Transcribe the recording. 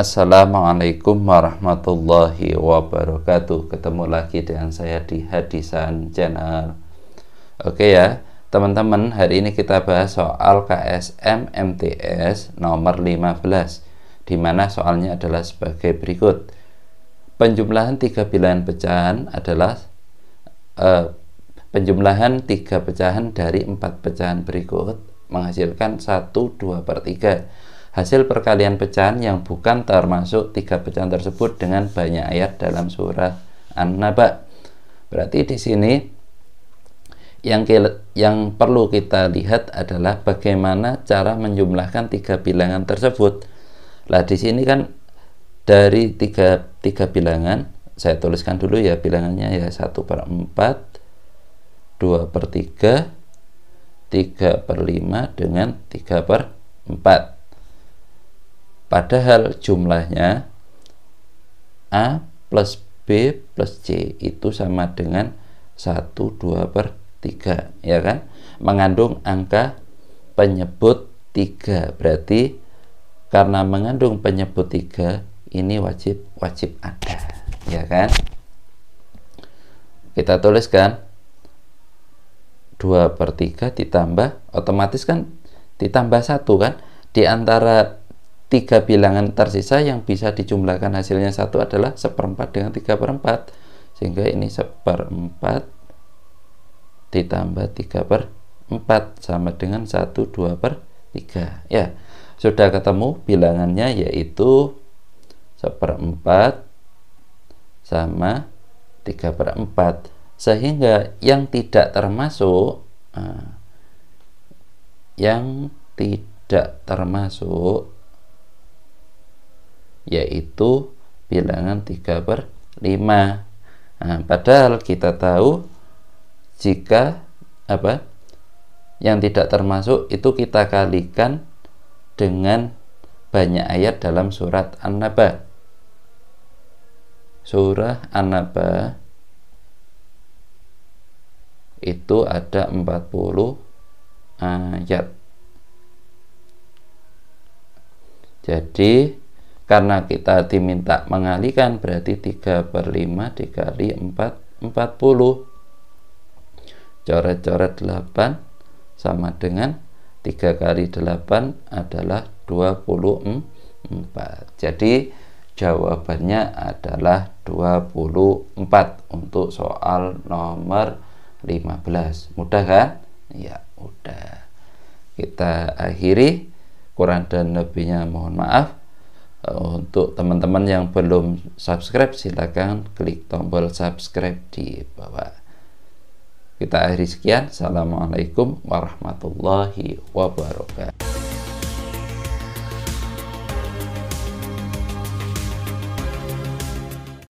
Assalamualaikum warahmatullahi wabarakatuh. Ketemu lagi dengan saya di Hadisan Channel. Oke ya, teman-teman, hari ini kita bahas soal KSM MTS nomor 15 di mana soalnya adalah sebagai berikut. Penjumlahan tiga bilangan pecahan adalah eh, penjumlahan tiga pecahan dari empat pecahan berikut menghasilkan 1 2 per 3 hasil perkalian pecahan yang bukan termasuk tiga pecahan tersebut dengan banyak ayat dalam surah An-Naba. Berarti di sini yang yang perlu kita lihat adalah bagaimana cara menjumlahkan tiga bilangan tersebut. Lah di sini kan dari tiga, tiga bilangan saya tuliskan dulu ya bilangannya ya 1 per 4 2 per 3 3 per 5 dengan 3 per 4 Padahal jumlahnya A plus B plus C itu sama dengan 1, 2 per 3 ya kan mengandung angka penyebut 3 berarti karena mengandung penyebut 3 ini wajib wajib ada ya kan kita tuliskan 2 per 3 ditambah otomatis kan ditambah satu kan diantara tiga bilangan tersisa yang bisa dijumlahkan hasilnya satu adalah seperempat dengan tiga perempat sehingga ini seperempat ditambah tiga per empat sama dengan satu dua per tiga ya sudah ketemu bilangannya yaitu seperempat sama tiga per empat sehingga yang tidak termasuk ah, yang tidak termasuk yaitu bilangan 3 per 5 nah, padahal kita tahu jika apa yang tidak termasuk itu kita kalikan dengan banyak ayat dalam surat An-Naba surah An-Naba itu ada 40 ayat jadi karena kita diminta mengalikan berarti 3 per 5 dikali 4 40 coret-coret 8 sama dengan 3 kali 8 adalah 24 jadi jawabannya adalah 24 untuk soal nomor 15 mudah kan? ya udah kita akhiri kurang dan lebihnya mohon maaf Eh, untuk teman-teman yang belum subscribe silahkan klik tombol subscribe di bawah kita akhiri sekian assalamualaikum warahmatullahi wabarakatuh